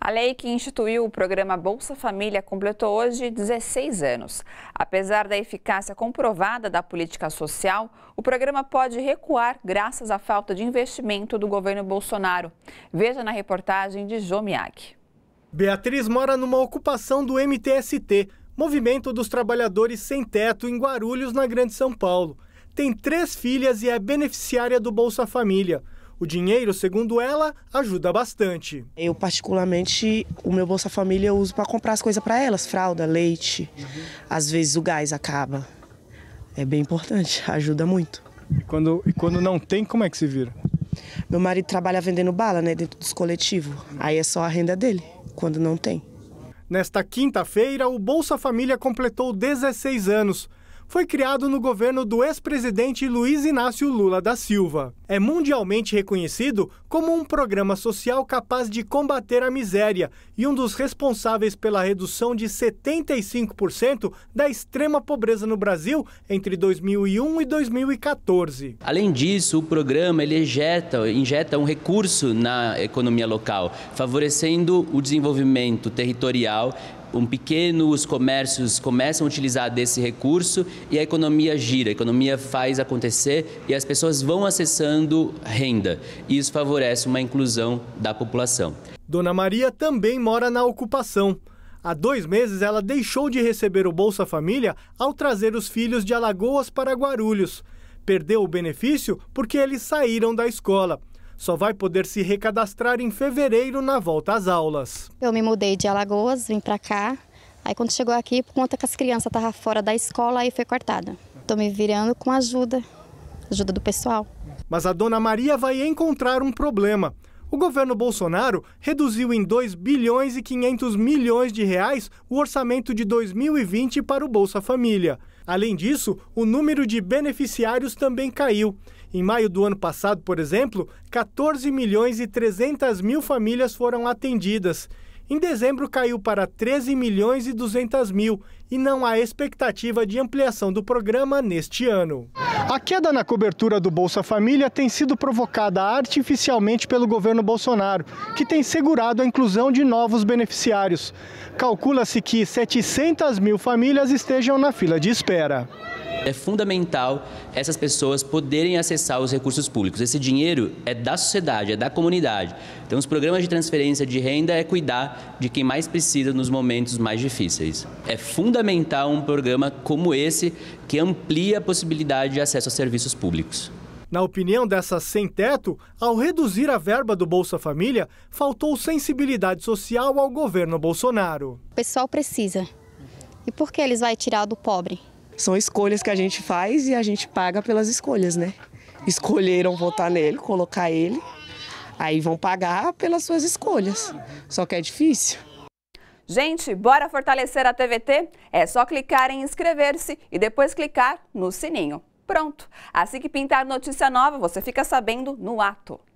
A lei que instituiu o programa Bolsa Família completou hoje 16 anos. Apesar da eficácia comprovada da política social, o programa pode recuar graças à falta de investimento do governo Bolsonaro. Veja na reportagem de Jô Beatriz mora numa ocupação do MTST, Movimento dos Trabalhadores Sem Teto, em Guarulhos, na Grande São Paulo. Tem três filhas e é beneficiária do Bolsa Família. O dinheiro, segundo ela, ajuda bastante. Eu, particularmente, o meu Bolsa Família eu uso para comprar as coisas para elas: fralda, leite. Uhum. Às vezes o gás acaba. É bem importante, ajuda muito. E quando, e quando não tem, como é que se vira? Meu marido trabalha vendendo bala, né, dentro dos coletivos. Aí é só a renda dele, quando não tem. Nesta quinta-feira, o Bolsa Família completou 16 anos. Foi criado no governo do ex-presidente Luiz Inácio Lula da Silva é mundialmente reconhecido como um programa social capaz de combater a miséria e um dos responsáveis pela redução de 75% da extrema pobreza no Brasil entre 2001 e 2014. Além disso, o programa ele injeta, injeta um recurso na economia local, favorecendo o desenvolvimento territorial um pequeno, os comércios começam a utilizar desse recurso e a economia gira, a economia faz acontecer e as pessoas vão acessando gerando renda. Isso favorece uma inclusão da população. Dona Maria também mora na ocupação. Há dois meses, ela deixou de receber o Bolsa Família ao trazer os filhos de Alagoas para Guarulhos. Perdeu o benefício porque eles saíram da escola. Só vai poder se recadastrar em fevereiro na volta às aulas. Eu me mudei de Alagoas, vim para cá. Aí quando chegou aqui, por conta que as crianças estavam fora da escola, aí foi cortada. Estou me virando com ajuda, ajuda do pessoal. Mas a dona Maria vai encontrar um problema. O governo Bolsonaro reduziu em 2 bilhões e 500 milhões de reais o orçamento de 2020 para o Bolsa Família. Além disso, o número de beneficiários também caiu. Em maio do ano passado, por exemplo, 14 milhões e 300 mil famílias foram atendidas. Em dezembro caiu para 13 milhões e 200 mil e não há expectativa de ampliação do programa neste ano. A queda na cobertura do Bolsa Família tem sido provocada artificialmente pelo governo Bolsonaro, que tem segurado a inclusão de novos beneficiários. Calcula-se que 700 mil famílias estejam na fila de espera é fundamental essas pessoas poderem acessar os recursos públicos. Esse dinheiro é da sociedade, é da comunidade. Então, os programas de transferência de renda é cuidar de quem mais precisa nos momentos mais difíceis. É fundamental um programa como esse que amplia a possibilidade de acesso a serviços públicos. Na opinião dessa sem-teto, ao reduzir a verba do Bolsa Família, faltou sensibilidade social ao governo Bolsonaro. O pessoal precisa. E por que eles vão tirar do pobre? São escolhas que a gente faz e a gente paga pelas escolhas, né? Escolheram votar nele, colocar ele, aí vão pagar pelas suas escolhas. Só que é difícil. Gente, bora fortalecer a TVT? É só clicar em inscrever-se e depois clicar no sininho. Pronto! Assim que pintar notícia nova, você fica sabendo no ato.